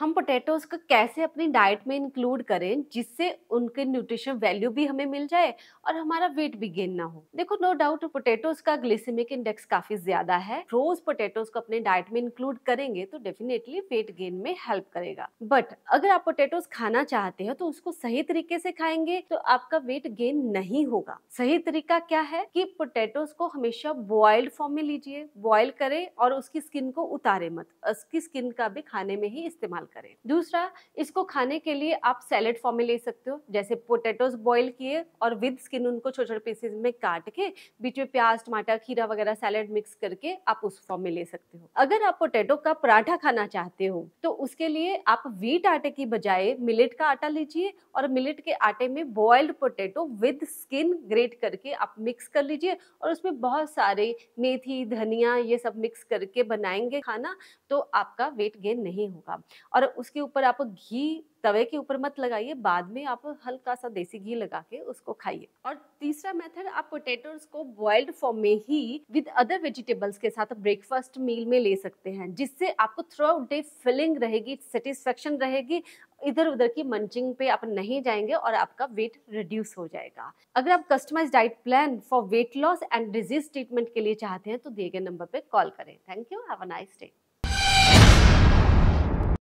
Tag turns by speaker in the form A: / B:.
A: हम पोटैटोज़ को कैसे अपनी डाइट में इंक्लूड करें जिससे उनके न्यूट्रिशन वैल्यू भी हमें मिल जाए और हमारा वेट भी गेन ना हो देखो नो डाउट पोटैटोज़ का ग्लिसेमिक इंडेक्स काफ़ी ज़्यादा है रोज़ पोटैटोज़ को अपने डाइट में इंक्लूड करेंगे तो डेफिनेटली वेट गेन में हेल्प करेगा बट अगर आप पोटैटोज़ खाना चाहते हैं तो उसको सही तरीके से खाएंगे तो आपका वेट गेन नहीं होगा सही तरीका क्या है की पोटैटोज़ को हमेशा बॉइल्ड फॉर्म में लीजिए बॉइल करें और उसकी स्किन को उतारे मत उसकी स्किन का भी खाने में ही इस्तेमाल करें दूसरा इसको खाने के लिए आप सैलड फॉर्म में ले सकते हो जैसे पोटैटोज बॉईल किए और विद स्किन उनको छोटे छोटे पीसेज में काट के बीच में प्याज टमाटर खीरा वगैरह सैलड मिक्स करके आप उस फॉर्म में ले सकते हो अगर आप पोटैटो का पराठा खाना चाहते हो तो उसके लिए आप वीट आटे की बजाय मिलेट का आटा लीजिए और मिलेट के आटे में boiled potato with skin grate करके आप मिक्स कर लीजिए और उसमें बहुत सारे मेथी धनिया ये सब मिक्स करके बनाएंगे खाना तो आपका वेट गेन नहीं होगा और और उसके ऊपर आप घी तवे के ऊपर मत लगाइए बाद में आप हल्का सा देसी घी लगा के उसको खाइए और तीसरा मेथड आप पोटैटोज को बॉइल्ड फॉर्म में ही विद अदर वेजिटेबल्स के साथ ब्रेकफास्ट मील में ले सकते हैं जिससे आपको थ्रू आउट डे फिलिंग रहेगी सेटिस्फेक्शन रहेगी इधर उधर की मंचिंग पे आप नहीं जाएंगे और आपका वेट रिड्यूस हो जाएगा अगर आप customise diet plan for weight loss and disease treatment के लिए चाहते हैं तो दिए गए नंबर पर कॉल करें thank you have a nice day